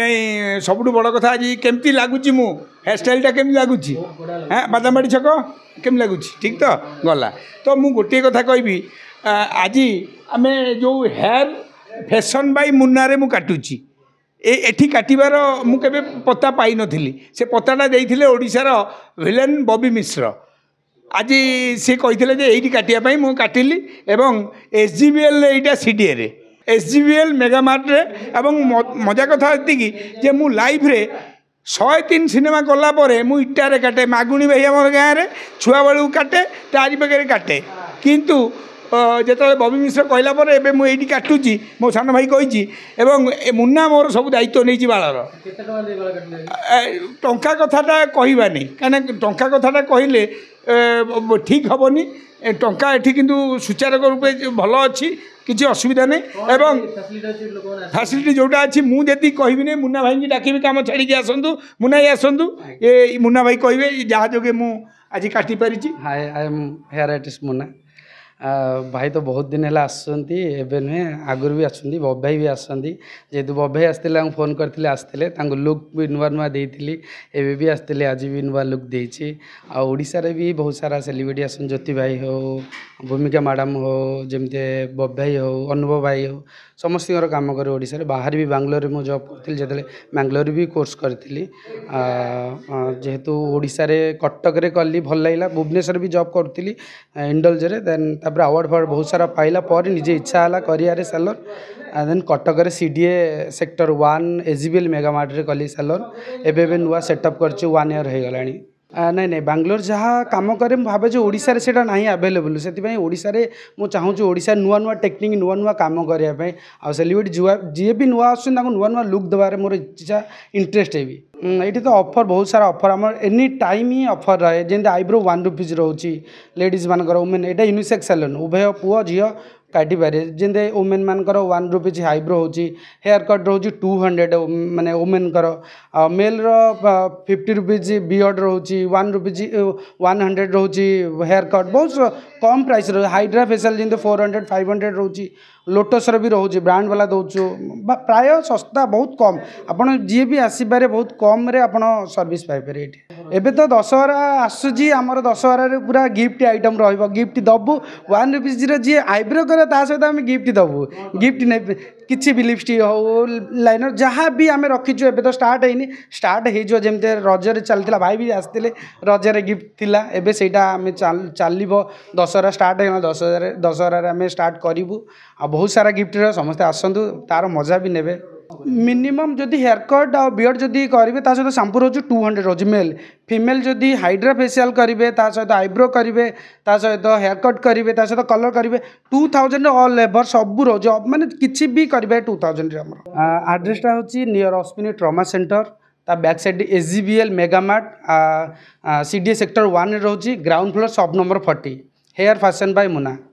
ନାଇଁ ସବୁଠୁ ବଡ଼ କଥା ଆଜି କେମିତି ଲାଗୁଛି ମୁଁ ହେୟାର ଷ୍ଟାଇଲଟା କେମିତି ଲାଗୁଛି ହଁ ବାଦାମବାଡ଼ି ଛକ କେମିତି ଲାଗୁଛି ଠିକ୍ ତ ଗଲା ତ ମୁଁ ଗୋଟିଏ କଥା କହିବି ଆଜି ଆମେ ଯେଉଁ ହେୟାର ଫ୍ୟାସନ୍ ବାଇ ମୁନାରେ ମୁଁ କାଟୁଛି ଏ ଏଠି କାଟିବାର ମୁଁ କେବେ ପତା ପାଇନଥିଲି ସେ ପତାଟା ଦେଇଥିଲେ ଓଡ଼ିଶାର ଭିଲେନ୍ ବବି ମିଶ୍ର ଆଜି ସେ କହିଥିଲେ ଯେ ଏଇଠି କାଟିବା ପାଇଁ ମୁଁ କାଟିଲି ଏବଂ ଏସ୍ ଜି ବି ଏଲ୍ରେ ଏଇଟା ସିଡ଼ିଏରେ ଏସ୍ଜିବିଏଲ୍ ମେଗାମାର୍ଟରେ ଏବଂ ମଜା କଥା ଏତିକି ଯେ ମୁଁ ଲାଇଭ୍ରେ ଶହେ ତିନି ସିନେମା କଲା ପରେ ମୁଁ ଇଟାରେ କାଟେ ମାଗୁଣି ଭାଇ ଆମର ଗାଁରେ ଛୁଆବେଳକୁ କାଟେ ତାରି ପାଖରେ କାଟେ କିନ୍ତୁ ଯେତେବେଳେ ବବି ମିଶ୍ର କହିଲା ପରେ ଏବେ ମୁଁ ଏଇଠି କାଟୁଛି ମୋ ସାନ ଭାଇ କହିଛି ଏବଂ ଏ ମୁନା ମୋର ସବୁ ଦାୟିତ୍ୱ ନେଇଛି ବାଳର ଟଙ୍କା କଥାଟା କହିବାନି କାହିଁକିନା ଟଙ୍କା କଥାଟା କହିଲେ ଠିକ୍ ହେବନି ଟଙ୍କା ଏଠି କିନ୍ତୁ ସୁଚାରକ ରୂପେ ଭଲ ଅଛି କିଛି ଅସୁବିଧା ନାହିଁ ଏବଂ ଫ୍ୟାସିଲିଟି ଯେଉଁଟା ଅଛି ମୁଁ ଯଦି କହିବିନି ମୁନା ଭାଇଙ୍କୁ ଡାକିବି କାମ ଛାଡ଼ିକି ଆସନ୍ତୁ ମୁନା ଭାଇ ଆସନ୍ତୁ ଏ ମୁନା ଭାଇ କହିବେ ଯାହା ଯୋଗେ ମୁଁ ଆଜି କାଟିପାରିଛି hi I am hair artist Muna ଭାଇ ତ ବହୁତ ଦିନ ହେଲା ଆସୁଛନ୍ତି ଏବେ ନୁହେଁ ଆଗରୁ ବି ଆସୁଛନ୍ତି ବବାଇ ବି ଆସୁଛନ୍ତି ଯେହେତୁ ବବାଇ ଆସିଥିଲେ ତାଙ୍କୁ ଫୋନ୍ କରିଥିଲି ଆସିଥିଲେ ତାଙ୍କୁ ଲୁକ୍ ବି ନୂଆ ନୂଆ ଦେଇଥିଲି ଏବେ ବି ଆସିଥିଲେ ଆଜି ବି ନୂଆ ଲୁକ୍ ଦେଇଛି ଆଉ ଓଡ଼ିଶାରେ ବି ବହୁତ ସାରା ସେଲିବ୍ରିଟି ଆସୁଛନ୍ତି ଜ୍ୟୋତି ଭାଇ ହେଉ ଭୂମିକା ମ୍ୟାଡ଼ାମ୍ ହେଉ ଯେମିତି ବବି ଭାଇ ହେଉ ଅନୁଭବ ଭାଇ ହେଉ ସମସ୍ତଙ୍କର କାମ କରେ ଓଡ଼ିଶାରେ ବାହାରେ ବି ବାଙ୍ଗଲୋରରେ ମୁଁ ଜବ୍ କରିଥିଲି ଯେତେବେଳେ ବାଙ୍ଗଲୋରରେ ବି କୋର୍ସ କରିଥିଲି ଯେହେତୁ ଓଡ଼ିଶାରେ କଟକରେ କଲି ଭଲ ଲାଗିଲା ଭୁବନେଶ୍ୱରରେ ବି ଜବ୍ କରୁଥିଲି ଇଣ୍ଡଲଜରେ ଦେନ୍ ତାପରେ ଆୱାର୍ଡ଼ ଫାୱାର୍ଡ଼ ବହୁତ ସାରା ପାଇଲା ପରେ ନିଜେ ଇଚ୍ଛା ହେଲା କରିବାରେ ସାଲୋନ୍ ଦେନ୍ କଟକରେ C D A sector one SGBL ମେଗାମାର୍ଟରେ କଲି ସାଲୋନ୍ ଏବେ ଏବେ ନୂଆ ସେଟଅପ୍ କରିଛୁ ୱାନ୍ ଇୟର୍ ହୋଇଗଲାଣି ନାଇଁ ନାଇଁ ବାଙ୍ଗଲୋର ଯାହା କାମ କରେ ମୁଁ ଭାବେ ଯେ ଓଡ଼ିଶାରେ ସେଇଟା ନାହିଁ ଆଭେଲେବୁଲ୍ ସେଥିପାଇଁ ଓଡ଼ିଶାରେ ମୁଁ ଚାହୁଁଛି ଓଡ଼ିଶାରେ ନୂଆ ନୂଆ ଟେକ୍ନିକ୍ ନୂଆ ନୂଆ କାମ କରିବା ପାଇଁ ଆଉ ସେଲିବ୍ରିଟି ଯୁଆ ଯିଏ ବି ନୂଆ ଆସୁଛନ୍ତି ତାଙ୍କୁ ନୂଆ ନୂଆ ଲୁକ୍ ଦେବାରେ ମୋର ଇଚ୍ଛା ଇଣ୍ଟରେଷ୍ଟ ହେବି ଏଇଠି ତ ଅଫର୍ ବହୁତ ସାରା ଅଫର୍ ଆମର ଏନି ଟାଇମ୍ ହିଁ ଅଫର୍ ରହେ ଯେମିତି ଆଇବ୍ରୋ ୱାନ୍ ରୁପିଜ୍ ରହୁଛି ଲେଡ଼ିଜ୍ମାନଙ୍କର ଓମେନ୍ ଏଇଟା ୟୁନିସେକ୍ସ ସେଲୁନ୍ ଉଭୟ ପୁଅ ଝିଅ କାଟିପାରିବେ ଯେମିତି ଓମେନ୍ମାନଙ୍କର ୱାନ୍ ରୁପିଜ୍ ହାଇବ୍ରୋ ହେଉଛି ହେୟାର୍ କଟ୍ ରହୁଛି ଟୁ ହଣ୍ଡ୍ରେଡ଼୍ ମାନେ ଓମେନ୍ଙ୍କର ଆଉ ମେଲ୍ର ଫିଫ୍ଟି ରୁପିଜ୍ ବିୟର୍ଡ଼ ରହୁଛି ୱାନ୍ ରୁପିଜ୍ ୱାନ୍ ହଣ୍ଡ୍ରେଡ଼୍ ରହୁଛି ହେୟାର୍ କଟ୍ ବହୁତ କମ୍ ପ୍ରାଇସ୍ ରହୁଛି ହାଇଡ୍ରା ଫେସିଆଲ୍ ଯେମିତି ଫୋର୍ ହଣ୍ଡ୍ରେଡ଼୍ ଫାଇଭ୍ ହଣ୍ଡ୍ରେଡ଼୍ ରହୁଛି ଲୋଟସ୍ର ବି ରହୁଛି ବ୍ରାଣ୍ଡ ବାଲା ଦେଉଛୁ ବା ପ୍ରାୟ ଶସ୍ତା ବହୁତ କମ୍ ଆପଣ ଯିଏ ବି ଆସିପାରିବେ ବହୁତ କମ୍ରେ ଆପଣ ସର୍ଭିସ୍ ପାଇପାରିବେ ଏଠି ଏବେ ତ ଦଶହରା ଆସୁଛି ଆମର ଦଶହରାରେ ପୁରା ଗିଫ୍ଟ ଆଇଟମ୍ ରହିବ ଗିଫ୍ଟ ଦେବୁ ୱାନ୍ ରୁପିଜ୍ର ଯିଏ ଆଇବ୍ରୋ କରେ ତା ସହିତ ଆମେ ଗିଫ୍ଟ ଦେବୁ ଗିଫ୍ଟ ନେବେ କିଛି ବି ଲିପଷ୍ଟିକ୍ ହେଉ ଲାଇନର୍ ଯାହା ବି ଆମେ ରଖିଛୁ ଏବେ ତ ଷ୍ଟାର୍ଟ ହେଇନି ଷ୍ଟାର୍ଟ ହେଇଯିବ ଯେମିତି ରଜରେ ଚାଲିଥିଲା ଭାଇ ବି ଆସିଥିଲେ ରଜରେ ଗିଫ୍ଟ ଥିଲା ଏବେ ସେଇଟା ଆମେ ଚାଲିବ ଦଶହରା ଷ୍ଟାର୍ଟ ହେଇଗଲା ଦଶହରାରେ ଦଶହରାରେ ଆମେ ଷ୍ଟାର୍ଟ କରିବୁ ଆଉ ବହୁତ ସାରା ଗିଫ୍ଟ ସମସ୍ତେ ଆସନ୍ତୁ ତା'ର ମଜା ବି ନେବେ ମିନିମମ୍ ଯଦି ହେୟାର କଟ୍ ଆଉ ବିୟର୍ଡ଼ ଯଦି କରିବେ ତା ସହିତ ସାମ୍ପୁ ରହୁଛି ଟୁ ହଣ୍ଡ୍ରେଡ଼ ରହୁଛି ମେଲ୍ ଫିମେଲ୍ ଯଦି ହାଇଡ୍ରା ଫେସିଆଲ୍ କରିବେ ତା ସହିତ ଆଇବ୍ରୋ କରିବେ ତା ସହିତ ହେୟାର କଟ୍ କରିବେ ତା ସହିତ କଲର୍ କରିବେ ଟୁ ଥାଉଜେଣ୍ଡ ଅଲ୍ ଏଭର୍ ସବୁ ରହୁଛି ମାନେ କିଛି ବି କରିବେ ଟୁ ଥାଉଜେଣ୍ଡରେ ଆମର ଆଡ୍ରେସ୍ଟା ହେଉଛି ନିୟର୍ ଅସ୍ମିନି ଟ୍ରମା ସେଣ୍ଟର ତା back side S G B L Megamart C D A sector ୱାନ୍ରେ ରହୁଛି ground floor shop number forty hair fashion by Muna